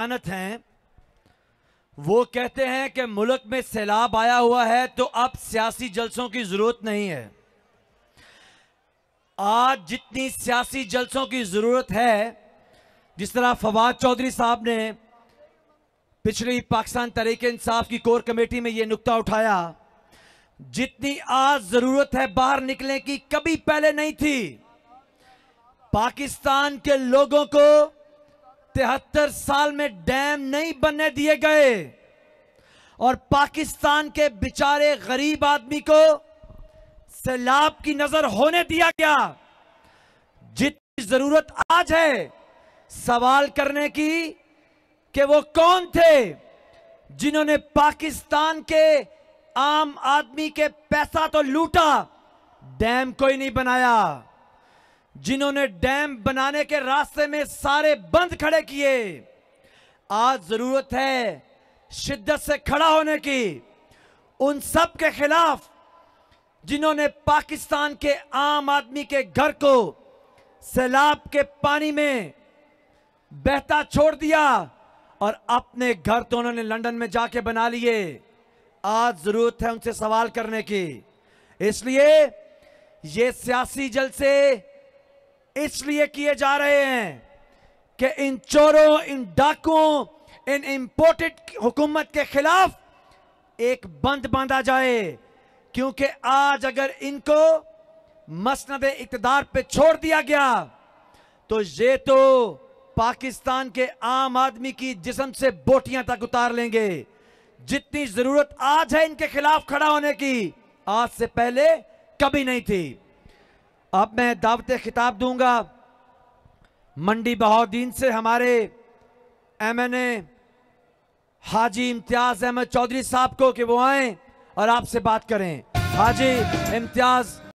अनत हैं वो कहते हैं कि मुल्क में सैलाब आया हुआ है तो अब सियासी जलसों की ज़रूरत नहीं है आज जितनी सियासी जलसों की ज़रूरत है जिस तरह फवाद चौधरी साहब ने पिछली पाकिस्तान तरीके इंसाफ की कोर कमेटी में यह नुकता उठाया जितनी आज ज़रूरत है बाहर निकलने की कभी पहले नहीं थी पाकिस्तान के लोगों को तिहत्तर साल में डैम नहीं बनने दिए गए और पाकिस्तान के बेचारे गरीब आदमी को सैलाब की नजर होने दिया गया जितनी जरूरत आज है सवाल करने की कि वो कौन थे जिन्होंने पाकिस्तान के आम आदमी के पैसा तो लूटा डैम कोई नहीं बनाया जिन्होंने डैम बनाने के रास्ते में सारे बंद खड़े किए आज जरूरत है शिद्दत से खड़ा होने की उन सब के खिलाफ जिन्होंने पाकिस्तान के आम आदमी के घर को सैलाब के पानी में बहता छोड़ दिया और अपने घर तो उन्होंने लंदन में जाके बना लिए आज जरूरत है उनसे सवाल करने की इसलिए ये सियासी जलसे इसलिए किए जा रहे हैं कि इन चोरों इन डाकुओं इन इम्पोर्टेड हुकूमत के खिलाफ एक बंद बांधा जाए क्योंकि आज अगर इनको मसनद इकतदार पे छोड़ दिया गया तो ये तो पाकिस्तान के आम आदमी की जिसम से बोटियां तक उतार लेंगे जितनी जरूरत आज है इनके खिलाफ खड़ा होने की आज से पहले कभी नहीं थी अब मैं दावत खिताब दूंगा मंडी बहाउद्दीन से हमारे M N A Haji Imtiaz Ahmad Chaudhry sahab को कि वो आए और आपसे बात करें हाजी इम्तियाज़